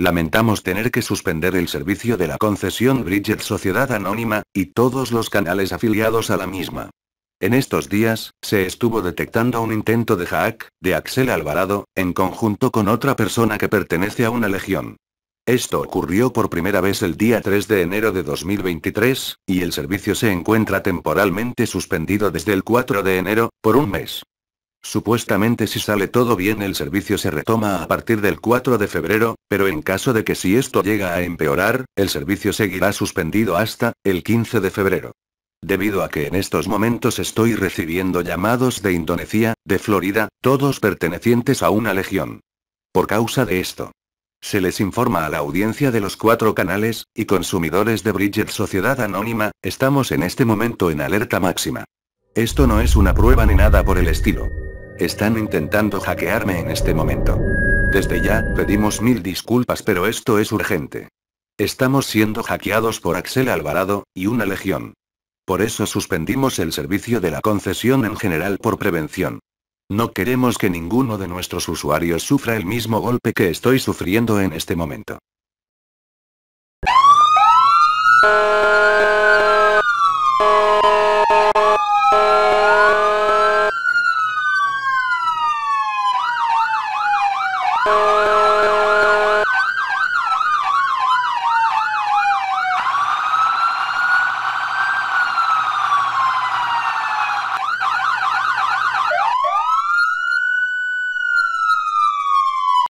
Lamentamos tener que suspender el servicio de la concesión Bridget Sociedad Anónima, y todos los canales afiliados a la misma. En estos días, se estuvo detectando un intento de hack, de Axel Alvarado, en conjunto con otra persona que pertenece a una legión. Esto ocurrió por primera vez el día 3 de enero de 2023, y el servicio se encuentra temporalmente suspendido desde el 4 de enero, por un mes. Supuestamente si sale todo bien el servicio se retoma a partir del 4 de febrero, pero en caso de que si esto llega a empeorar, el servicio seguirá suspendido hasta el 15 de febrero. Debido a que en estos momentos estoy recibiendo llamados de Indonesia, de Florida, todos pertenecientes a una legión. Por causa de esto. Se les informa a la audiencia de los cuatro canales, y consumidores de Bridget Sociedad Anónima, estamos en este momento en alerta máxima. Esto no es una prueba ni nada por el estilo. Están intentando hackearme en este momento. Desde ya, pedimos mil disculpas pero esto es urgente. Estamos siendo hackeados por Axel Alvarado, y una legión. Por eso suspendimos el servicio de la concesión en general por prevención. No queremos que ninguno de nuestros usuarios sufra el mismo golpe que estoy sufriendo en este momento.